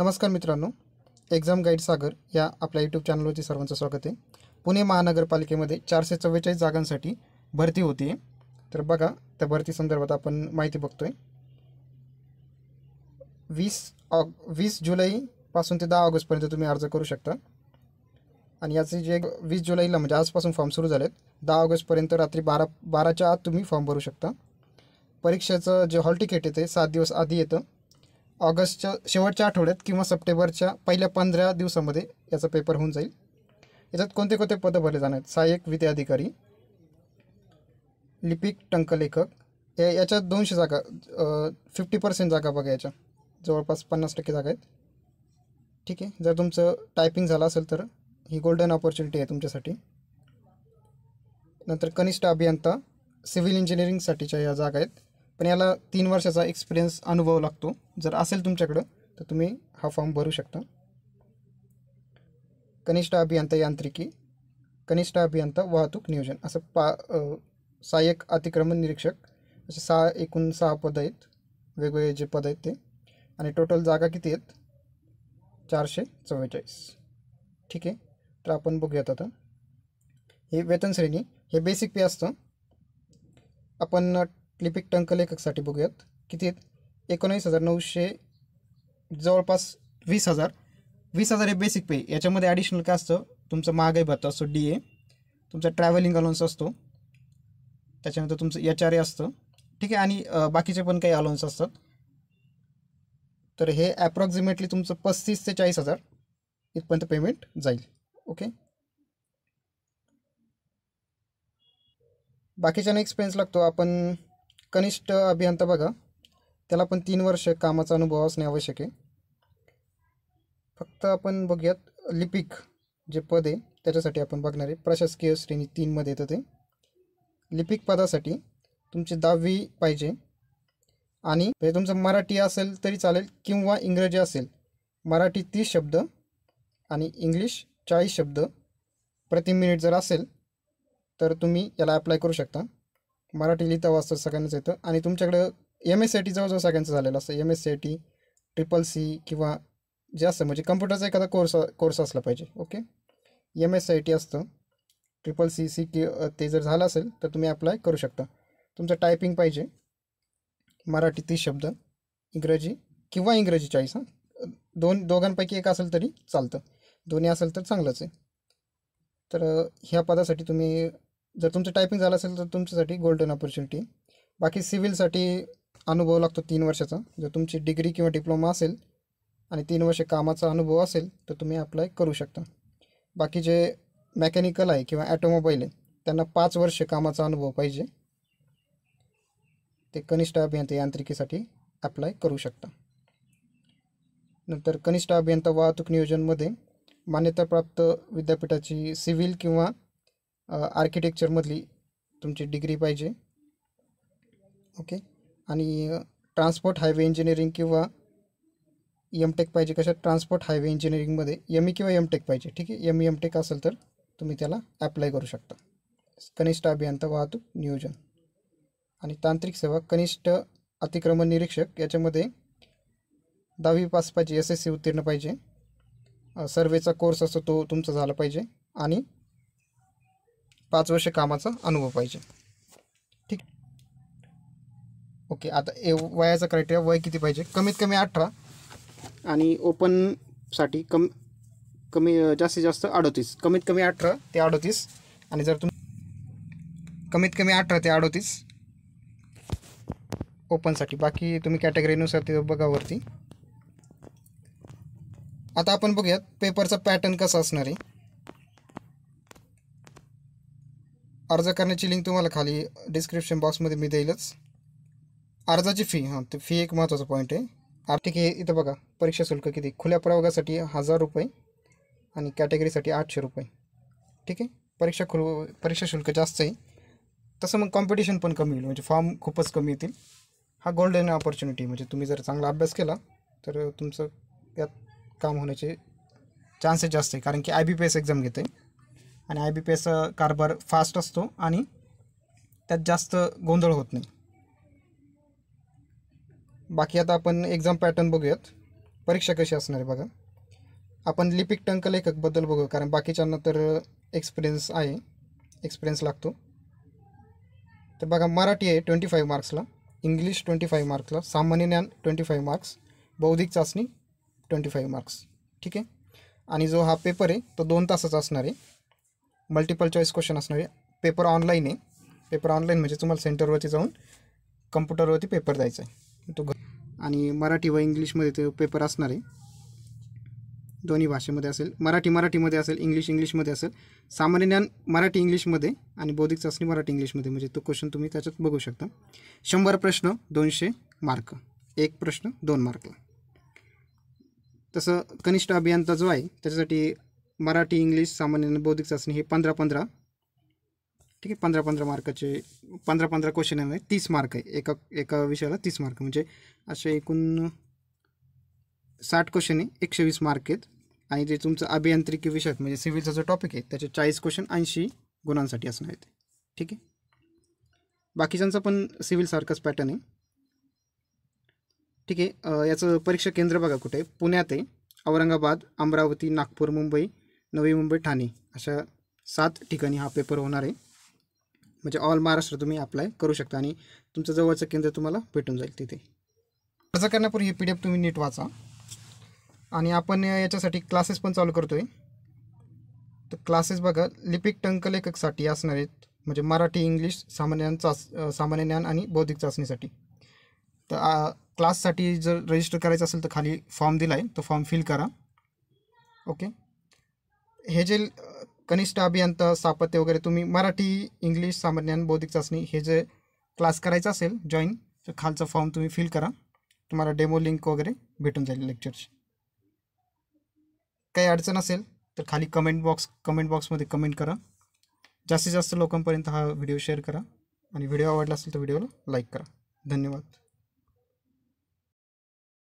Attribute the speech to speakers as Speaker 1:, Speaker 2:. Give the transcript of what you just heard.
Speaker 1: नमस्कार मित्रांनो exam guide सागर या आपल्या यूट्यूब चॅनलवरती सर्वांचं स्वागत आहे पुणे महानगरपालिकेमध्ये चारशे चव्वेचाळीस जागांसाठी भरती होती आहे तर बघा त्या भरती संदर्भात आपण माहिती बघतो आहे वीस ऑग वीस जुलैपासून ते दहा ऑगस्टपर्यंत तुम्ही अर्ज करू शकता आणि याचे जे वीस जुलैला म्हणजे आजपासून फॉर्म सुरू झालेत दहा ऑगस्टपर्यंत रात्री बारा बाराच्या आत तुम्ही फॉर्म भरू शकता परीक्षेचं जे हॉल तिकीट येते सात दिवस आधी येतं ऑगस्टच्या शेवटच्या आठवड्यात किंवा सप्टेंबरच्या पहिल्या पंधरा दिवसामध्ये याचा पेपर होऊन जाईल याच्यात कोणते कोणते पदं भरले जाणार आहेत सहाय्यक विद्याधिकारी अधिकारी लिपिक टंकलेखक या याच्यात दोनशे जागा फिफ्टी पर्सेंट जागा बघा याच्या जवळपास पन्नास टक्के जागा आहेत ठीक आहे जर तुमचं टायपिंग झालं असेल तर ही गोल्डन ऑपॉर्च्युनिटी आहे तुमच्यासाठी नंतर कनिष्ठ अभियंता सिव्हिल इंजिनिअरिंगसाठीच्या या जागा आहेत पण याला तीन वर्षाचा एक्सपिरियन्स अनुभव लागतो जर असेल तुमच्याकडं तर तुम्ही हा फॉर्म भरू शकता कनिष्ठ अभियंता यांत्रिकी कनिष्ठ अभियंता वाहतूक नियोजन असं पा सहाय्यक अतिक्रमण निरीक्षक असे सहा एकूण सहा पदं आहेत वेगवेगळे जे पद आहेत ते आणि टोटल जागा किती आहेत चारशे चव्वेचाळीस ठीक आहे तर आपण बघूयात आता हे वेतन श्रेणी हे बेसिक पे असतं आपण क्लिपिक टंकलेखकसाठी बघूयात किती आहेत एकोणावीस हजार नऊशे जवळपास वीस हजार वीस हजार हे बेसिक पे याच्यामध्ये ॲडिशनल काय असतं तुमचं महागाई भत्ता असतो डी ए तुमचा ट्रॅव्हलिंग अलाउन्स असतो त्याच्यानंतर तुमचं एच आर ए असतं ठीक आहे आणि बाकीचे पण काही अलाउन्स असतात तर हे ॲप्रॉक्झिमेटली तुमचं पस्तीस ते चाळीस हजार इथपर्यंत पेमेंट जाईल ओके बाकीच्यानं एक्सपेन्स लागतो आपण कनिष्ठ अभियंता बघा त्याला पण तीन वर्ष कामाचा अनुभव असणे आवश्यक आहे फक्त आपण बघूयात लिपिक जे पद आहे त्याच्यासाठी आपण बघणार आहे प्रशासकीय श्रेणी तीनमध्ये येतं ते लिपिक पदासाठी तुमची दहावी पाहिजे आणि म्हणजे तुमचं मराठी असेल तरी चालेल किंवा इंग्रजी असेल मराठी तीस शब्द आणि इंग्लिश चाळीस शब्द प्रति मिनिट जर असेल तर तुम्ही याला अप्लाय करू शकता मराठी लिहिता वाचता सगळ्यांनाच येतं आणि तुमच्याकडं एम एस सी टी जवळजवळ सगळ्यांचं झालेलं असतं M S C T triple C किंवा जे असतं म्हणजे कम्प्युटरचा एखादा कोर्स कोर्स असला पाहिजे okay M S I T असतं ट्रिपल सी सी की ते जर झालं असेल तर तुम्ही अप्लाय करू शकता तुमचं टायपिंग पाहिजे मराठी तीस शब्द इंग्रजी किंवा इंग्रजी चाळीस हां दोन दोघांपैकी एक असेल तरी चालतं दोन्ही असेल तर चांगलंच आहे तर ह्या पदासाठी तुम्ही जर तुमचं टायपिंग झालं असेल तर तुमच्यासाठी गोल्डन ऑपॉर्च्युनिटी बाकी सिव्हिलसाठी अनुभव लागतो तीन वर्षाचा जर तुमची डिग्री किंवा डिप्लोमा असेल आणि तीन वर्षे कामाचा अनुभव असेल तर तुम्ही अप्लाय करू शकता बाकी जे मेकॅनिकल आहे किंवा ॲटोमोबाईल आहे त्यांना पाच वर्षे कामाचा अनुभव पाहिजे ते कनिष्ठ अभियंता यांत्रिकीसाठी अप्लाय करू शकता नंतर कनिष्ठ अभियंता वाहतूक नियोजनमध्ये मान्यताप्राप्त विद्यापीठाची सिव्हिल किंवा आर्किटेक्चरमधली तुमची डिग्री पाहिजे ओके आणि ट्रान्सपोर्ट हायवे इंजिनिअरिंग किंवा एम टेक पाहिजे कशा ट्रान्सपोर्ट हायवे इंजिनिअरिंगमध्ये एम ई किंवा एम टेक पाहिजे ठीक आहे एम ई एम टेक असेल तर तुम्ही त्याला ॲप्लाय करू शकता कनिष्ठ अभियंता वाहतूक नियोजन आणि तांत्रिक सेवा कनिष्ठ अतिक्रमण निरीक्षक याच्यामध्ये दहावी पास पाहिजे एस एस सी उत्तीर्ण पाहिजे सर्वेचा कोर्स असतो तो तुमचा झाला पाहिजे आणि पाच वर्ष कामाचा अनुभव पाहिजे ठीक ओके आता ए वयाचा क्रायटेरिया वय किती पाहिजे कमीत कमी अठरा आणि ओपनसाठी कम कमी जास्तीत जास्त अडोतीस कमीत कमी अठरा ते अडोतीस आणि जर तुम कमीत कमी अठरा ते अडोतीस ओपनसाठी बाकी तुम्ही कॅटेगरीनुसार ते बघावरती आता आपण बघूयात पेपरचा पॅटर्न कसा असणार आहे अर्ज करना की लिंक तुम्हारा खाली डिस्क्रिप्शन बॉक्समध्ये मी देईलच की फी हाँ तो फी एक महत्त्वाचा पॉईंट आहे आर्थिक हे इथं बघा परीक्षा शुल्क किती खुल्या प्रवर्गासाठी हजार रुपये आणि कॅटेगरीसाठी आठशे रुपये ठीक है परीक्षा खु परीक्षा शुल्क जास्त है तस मग कॉम्पिटिशन पमी हो होईल म्हणजे फॉर्म खूपच कमी येतील हा गोल्डन ऑपॉर्चुनिटी मे तुम्हें जर चांगला अभ्यास किया तर तुमचं यात काम होण्याचे चान्सेस जास्त आहे कारण की I B P S exam घेते आणि आय बी पी एस कारभार फास्ट असतो आणि त्यात जास्त गोंधळ होत नाही बाकी आता आपण एक्झाम पॅटर्न बघूयात परीक्षा कशी असणार आहे बघा आपण लिपिक टंक लेखकबद्दल बघू कारण बाकीच्यांना तर एक्सपिरियन्स आहे एक्सपिरियन्स लागतो तर बघा मराठी आहे ट्वेंटी फाईव्ह मार्क्सला इंग्लिश ट्वेंटी फाईव्ह मार्क्सला सामान्य ज्ञान ट्वेंटी फाईव्ह मार्क्स बौद्धिक चाचणी ट्वेंटी फाईव्ह मार्क्स ठीक आहे आणि जो हा पेपर आहे तो दोन तासाचा असणार आहे मल्टिपल चॉईस क्वेश्चन असणार आहे पेपर ऑनलाईन आहे पेपर ऑनलाईन म्हणजे तुम्हाला सेंटरवरती जाऊन कम्प्युटरवरती पेपर द्यायचा आहे तो आणि मराठी व इंग्लिशमध्ये तो पेपर असणार आहे दोन्ही भाषेमध्ये असेल मराठी मराठीमध्ये असेल इंग्लिश इंग्लिशमध्ये असेल सामान्य ज्ञान मराठी इंग्लिशमध्ये आणि बौद्धिक चाचणी मराठी इंग्लिशमध्ये म्हणजे तो क्वेश्चन तुम्ही त्याच्यात बघू शकता शंभर प्रश्न दोनशे मार्क एक प्रश्न दोन मार्कला तसं कनिष्ठ अभियंता जो आहे त्याच्यासाठी मराठी इंग्लिश सामान्य बौद्धिक चाचणी हे पंधरा पंधरा ठीक आहे पंधरा पंधरा मार्काचे पंधरा पंधरा क्वेश्चन आहे तीस मार्क आहे एका एका विषयाला तीस मार्क म्हणजे असे एकूण साठ क्वेश्चन आहे एकशे वीस मार्क आहेत आणि जे तुमचं अभियांत्रिकी विषय म्हणजे सिव्हिलचा जो टॉपिक आहे त्याचे चाळीस क्वेश्चन ऐंशी गुणांसाठी असणार आहेत ठीक आहे बाकीच्यांचा पण सिव्हिल सारखाच पॅटर्न आहे ठीक आहे याचं परीक्षा केंद्र बघा कुठे पुण्यात आहे औरंगाबाद अमरावती नागपूर मुंबई नवी मुंबई ठाणे अशा सात ठिकाणी हा पेपर होणार आहे म्हणजे ऑल महाराष्ट्र तुम्ही अप्लाय करू शकता आणि तुमचं जवळचं केंद्र तुम्हाला भेटून जाईल तिथे अर्ज करण्यापूर्वी पी डी एफ तुम्ही नीट वाचा आणि आपण याच्यासाठी क्लासेस पण चालू करतो आहे तर क्लासेस बघा लिपिक टंकलेखकसाठी असणार आहेत म्हणजे मराठी इंग्लिश सामान्य चाच सामान्य ज्ञान आणि बौद्धिक चाचणीसाठी तर क्लाससाठी जर रजिस्टर करायचं असेल तर खाली फॉर्म दिला आहे तो फॉर्म फिल करा ओके हे जे कनिष्ठ अभियंता स्थापत्य वगैरे तुम्ही मराठी इंग्लिश सामान्य बौद्धिक चाचणी हे जे क्लास करायचं असेल जॉईन तर खालचा फॉर्म तुम्ही फिल करा तुम्हाला डेमो लिंक वगैरे भेटून जाईल लेक्चरची काही अडचण असेल तर खाली कमेंट बॉक्स कमेंट बॉक्समध्ये कमेंट करा जास्तीत जास्त लोकांपर्यंत हा व्हिडिओ शेअर करा आणि व्हिडिओ आवडला असेल तर व्हिडिओला लाईक करा धन्यवाद